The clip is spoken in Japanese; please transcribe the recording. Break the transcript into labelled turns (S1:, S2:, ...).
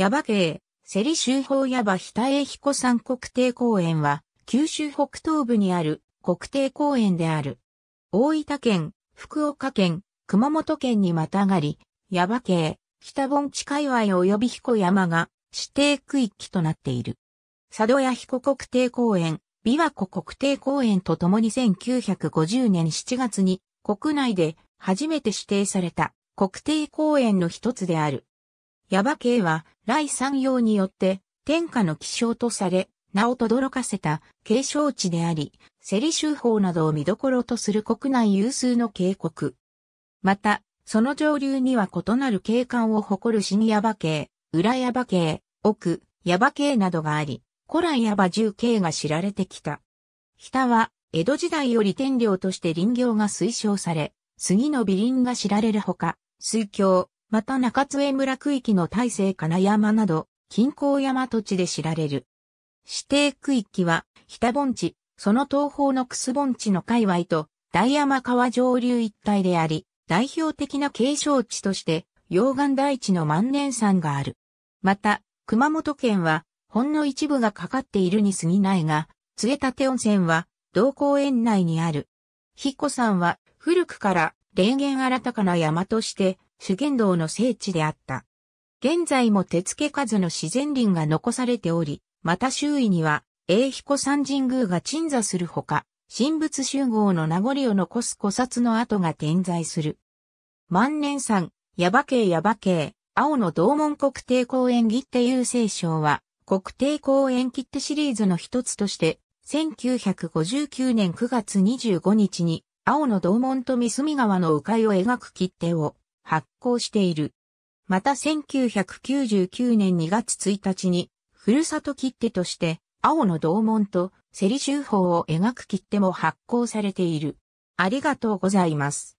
S1: 矢場系、セリ州法矢場北江彦山国定公園は、九州北東部にある国定公園である。大分県、福岡県、熊本県にまたがり、矢場系、北盆地界隈及び彦山が指定区域となっている。佐渡屋彦国定公園、琵琶湖国定公園とともに1950年7月に国内で初めて指定された国定公園の一つである。耶馬渓は、来山陽によって、天下の気象とされ、名を轟かせた景勝地であり、セリ州法などを見どころとする国内有数の渓谷。また、その上流には異なる景観を誇る新ヤ馬渓、裏ヤ馬渓、奥、ヤバ渓などがあり、古来ヤバ重系が知られてきた。北は、江戸時代より天領として林業が推奨され、杉の美林が知られるほか、水郷、また中津江村区域の大成金山など、近郊山土地で知られる。指定区域は、北盆地、その東方の楠盆地の界隈と、大山川上流一帯であり、代表的な景勝地として、溶岩大地の万年山がある。また、熊本県は、ほんの一部がかかっているに過ぎないが、杖立温泉は、同公園内にある。彦山は、古くから、霊源新たかな山として、修験道の聖地であった。現在も手付け数の自然林が残されており、また周囲には、英彦山神宮が鎮座するほか、神仏集合の名残を残す古刹の跡が点在する。万年山、耶馬渓耶馬渓、青の道門国定公園切手優勢賞は、国定公園切手シリーズの一つとして、1959年9月25日に、青の道門と三隅川の迂回を描く切手を、発行している。また1999年2月1日に、ふるさと切手として、青の同門と、セリ州法を描く切手も発行されている。ありがとうございます。